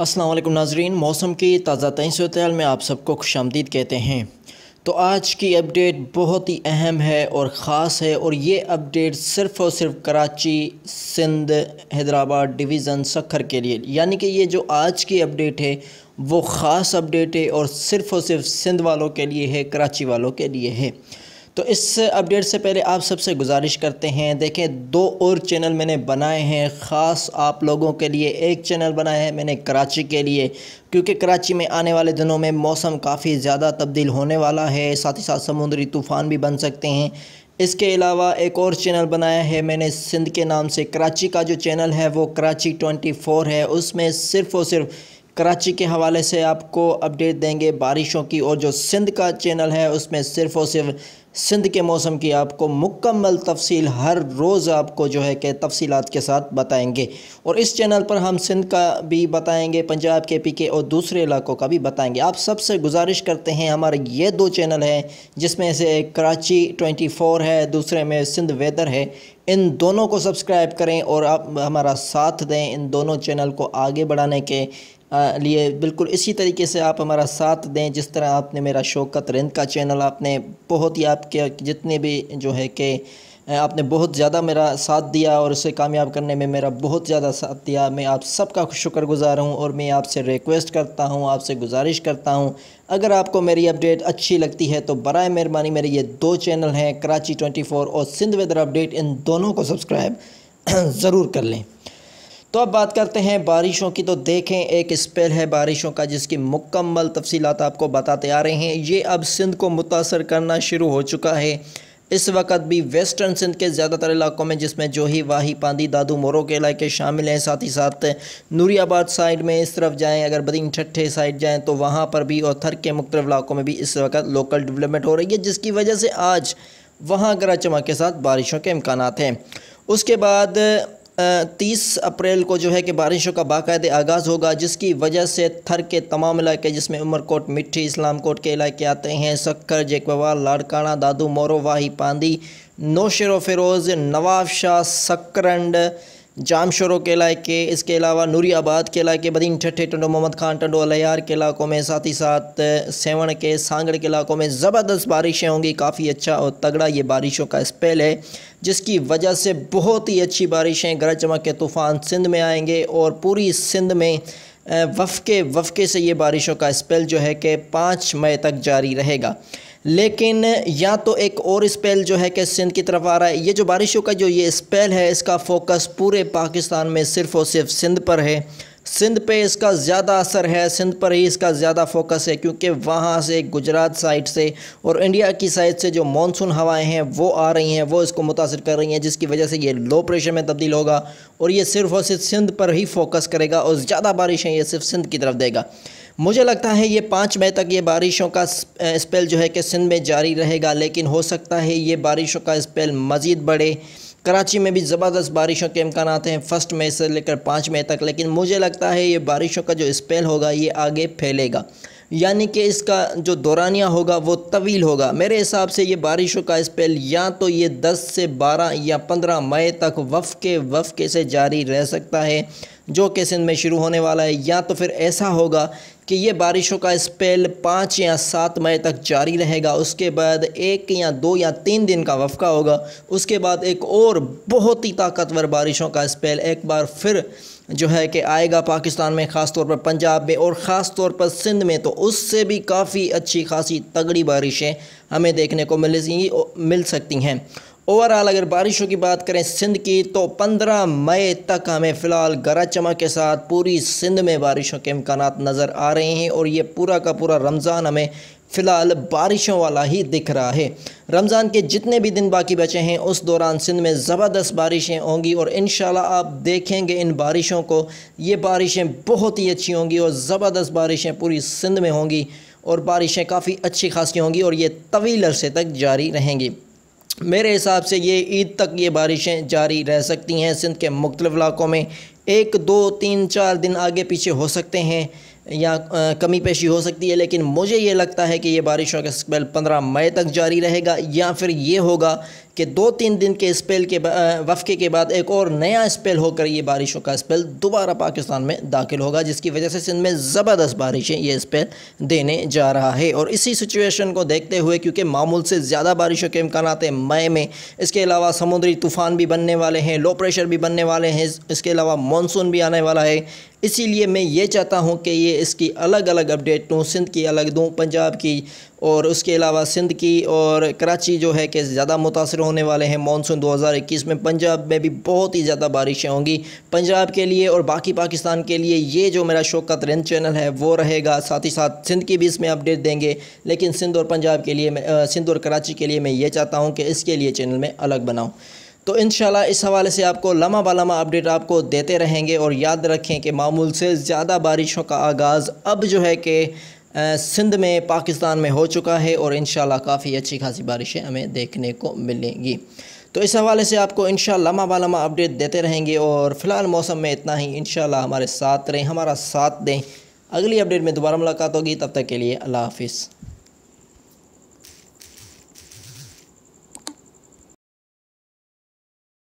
असलम नाजरीन मौसम की ताज़ा तई सूरत में आप सबको खुश आमदीद कहते हैं तो आज की अपडेट बहुत ही अहम है और ख़ास है और ये अपडेट सिर्फ़ और सिर्फ कराची सिंध हैदराबाद डिवीज़न सखर के लिए यानी कि ये जो आज की अपडेट है वो ख़ास अपडेट है और सिर्फ़ और सिर्फ सिंध वालों के लिए है कराची वालों के लिए है तो इस अपडेट से पहले आप सबसे गुजारिश करते हैं देखें दो और चैनल मैंने बनाए हैं ख़ास आप लोगों के लिए एक चैनल बनाया है मैंने कराची के लिए क्योंकि कराची में आने वाले दिनों में मौसम काफ़ी ज़्यादा तब्दील होने वाला है साथ ही साथ समुद्री तूफ़ान भी बन सकते हैं इसके अलावा एक और चैनल बनाया है मैंने सिंध के नाम से कराची का जो चैनल है वो कराची फोर है उसमें सिर्फ़ और सिर्फ कराची के हवाले से आपको अपडेट देंगे बारिशों की और जो सिंध का चैनल है उसमें सिर्फ और सिर्फ सिंध के मौसम की आपको मुकम्मल तफसील हर रोज़ आपको जो है कि तफसीत के साथ बताएंगे और इस चैनल पर हम सिंध का भी बताएंगे पंजाब के पी के और दूसरे इलाकों का भी बताएंगे आप सबसे गुजारिश करते हैं हमारे ये दो चैनल हैं जिसमें से एक कराची ट्वेंटी फोर है दूसरे में सिंध वेदर है इन दोनों को सब्सक्राइब करें और आप हमारा साथ दें इन दोनों चैनल को आगे बढ़ाने के लिए बिल्कुल इसी तरीके से आप हमारा साथ दें जिस तरह आपने मेरा शौकत रिंद का चैनल आपने बहुत ही आपके जितने भी जो है कि आपने बहुत ज़्यादा मेरा साथ दिया और उसे कामयाब करने में मेरा बहुत ज़्यादा साथ दिया मैं आप सबका शुक्रगुजार हूँ और मैं आपसे रिक्वेस्ट करता हूँ आपसे गुजारिश करता हूँ अगर आपको मेरी अपडेट अच्छी लगती है तो बर मेहरबानी मेरे ये दो चैनल हैं कराची 24 और सिंध वेदर अपडेट इन दोनों को सब्सक्राइब ज़रूर कर लें तो अब बात करते हैं बारिशों की तो देखें एक स्पेल है बारिशों का जिसकी मुकम्मल तफसीत आपको बताते आ रहे हैं ये अब सिंध को मुतासर करना शुरू हो चुका है इस वक्त भी वेस्टर्न सिंध के ज़्यादातर इलाकों में जिसमें जो ही वाही पांदी दादू मोरो के इलाके शामिल हैं साथ ही साथ नूरियाबाद साइड में इस तरफ जाएं अगर बदीन ठट्ठे साइड जाएं तो वहाँ पर भी और थर के मुख्तलिफ इलाकों में भी इस वक्त लोकल डेवलपमेंट हो रही है जिसकी वजह से आज वहाँ गरज चमक के साथ बारिशों के इम्कान हैं उसके बाद तीस अप्रैल को जो है कि बारिशों का बाकायदे आगाज़ होगा जिसकी वजह से थर के तमाम इलाके जिसमें उमरकोट मिट्टी इस्लाम कोट के इलाके आते हैं सक्कर जेकवाल लाड़काना दादू मोरोवाही पांदी नौशर फिरोज नवाब शाह सक्करंड जाम शोरों के इलाके इसके अलावा नूरी आबाद के इलाके बदीन ठट्ठे टंडो मोहम्मद खान टंडो अलयार के इलाकों में साथ ही साथ सेवन के सांगड़ के इलाकों में ज़बरदस्त बारिशें होंगी काफ़ी अच्छा और तगड़ा ये बारिशों का स्पेल है जिसकी वजह से बहुत ही अच्छी बारिशें गरज चमक के तूफ़ान सिंध में आएंगे और पूरी सिंध में वफ़के वफ़के से ये बारिशों का स्पेल जो है कि पाँच मई तक जारी रहेगा लेकिन या तो एक और स्पेल जो है कि सिंध की तरफ आ रहा है ये जो बारिशों का जो ये स्पेल है इसका फोकस पूरे पाकिस्तान में सिर्फ़ और सिर्फ सिंध पर है सिंध पे इसका ज़्यादा असर है सिंध पर ही इसका ज़्यादा फोकस है क्योंकि वहाँ से गुजरात साइड से और इंडिया की साइड से जो मानसून हवाएं हैं वो आ रही हैं वो इसको मुतासर कर रही हैं जिसकी वजह से ये लो प्रेशर में तब्दील होगा और ये सिर्फ और सिर्फ सिंध पर ही फोकस करेगा और ज़्यादा बारिशें ये सिर्फ सिंध की तरफ देगा मुझे लगता है ये पाँच मई तक ये बारिशों का स्पेल जो है कि सिंध में जारी रहेगा लेकिन हो सकता है ये बारिशों का स्पेल मज़ीद बढ़े कराची में भी ज़बरदस्त बारिशों के इम्कान हैं फर्स्ट मई से लेकर पाँच मई तक लेकिन मुझे लगता है ये बारिशों का जो स्पेल होगा ये आगे फैलेगा यानी कि इसका जो दौरानिया होगा वो तवील होगा मेरे हिसाब से ये बारिशों का स्पेल या तो ये 10 से 12 या 15 मई तक वफ़ के वफ़ के से जारी रह सकता है जो कि सिंध में शुरू होने वाला है या तो फिर ऐसा होगा कि ये बारिशों का स्पेल पाँच या सात मई तक जारी रहेगा उसके बाद एक या दो या तीन दिन का वफ़ा होगा उसके बाद एक और बहुत ही ताकतवर बारिशों का स्पेल एक बार फिर जो है कि आएगा पाकिस्तान में ख़ास तौर पर पंजाब में और ख़ास तौर पर सिंध में तो उससे भी काफ़ी अच्छी खासी तगड़ी बारिशें हमें देखने को मिल मिल सकती हैं ओवरऑल अगर बारिशों की बात करें सिंध की तो 15 मई तक हमें फ़िलहाल गरज चमक के साथ पूरी सिंध में बारिशों के इम्कान नज़र आ रहे हैं और ये पूरा का पूरा रमज़ान हमें फ़िलहाल बारिशों वाला ही दिख रहा है रमज़ान के जितने भी दिन बाकी बचे हैं उस दौरान सिंध में ज़बरदस्त बारिशें होंगी और इन आप देखेंगे इन बारिशों को ये बारिशें बहुत ही अच्छी होंगी और ज़बरदस्त बारिशें पूरी सिंध में होंगी और बारिशें काफ़ी अच्छी खासी होंगी और ये तवील अरसे तक जारी रहेंगी मेरे हिसाब से ये ईद तक ये बारिशें जारी रह सकती हैं सिंध के मुख्तलिफ़ इलाक़ों में एक दो तीन चार दिन आगे पीछे हो सकते हैं या कमी पेशी हो सकती है लेकिन मुझे ये लगता है कि ये बारिशों का स्पेल पंद्रह मई तक जारी रहेगा या फिर ये होगा कि दो तीन दिन के स्पेल के वफ़े के बाद एक और नया स्पेल होकर ये बारिशों का स्पेल दोबारा पाकिस्तान में दाखिल होगा जिसकी वजह से सिंध में ज़बरदस्त बारिशें ये स्पेल देने जा रहा है और इसी सिचुएशन को देखते हुए क्योंकि मामूल से ज़्यादा बारिशों के इम्कान हैं मई में इसके अलावा समुद्री तूफ़ान भी बनने वाले हैं लो प्रेशर भी बनने वाले हैं इसके अलावा मानसून भी आने वाला है इसीलिए मैं ये चाहता हूँ कि ये इसकी अलग अलग अपडेट दूँ सिंध की अलग दूँ पंजाब की और उसके अलावा सिंध की और कराची जो है कि ज़्यादा मुतासर होने वाले हैं मानसून 2021 में पंजाब में भी बहुत ही ज़्यादा बारिशें होंगी पंजाब के लिए और बाकी पाकिस्तान के लिए ये जो मेरा शौक का चैनल है वो रहेगा साथ ही साथ सिंध की भी इसमें अपडेट देंगे लेकिन सिंध और पंजाब के लिए सिंध और कराची के लिए मैं ये चाहता हूँ कि इसके लिए चैनल में अलग बनाऊँ तो इन इस हवाले से आपको लम्हा बालमा अपडेट आपको देते रहेंगे और याद रखें कि मामूल से ज़्यादा बारिशों का आगाज़ अब जो है कि सिंध में पाकिस्तान में हो चुका है और इन काफ़ी अच्छी खासी बारिशें हमें देखने को मिलेंगी तो इस हवाले से आपको इन लम्हा बालमा अपडेट देते रहेंगे और फ़िलहाल मौसम में इतना ही इन हमारे साथ रहें हमारा साथ दें अगली अपडेट में दोबारा मुलाकात होगी तब तक के लिए अल्लाह हाफिज़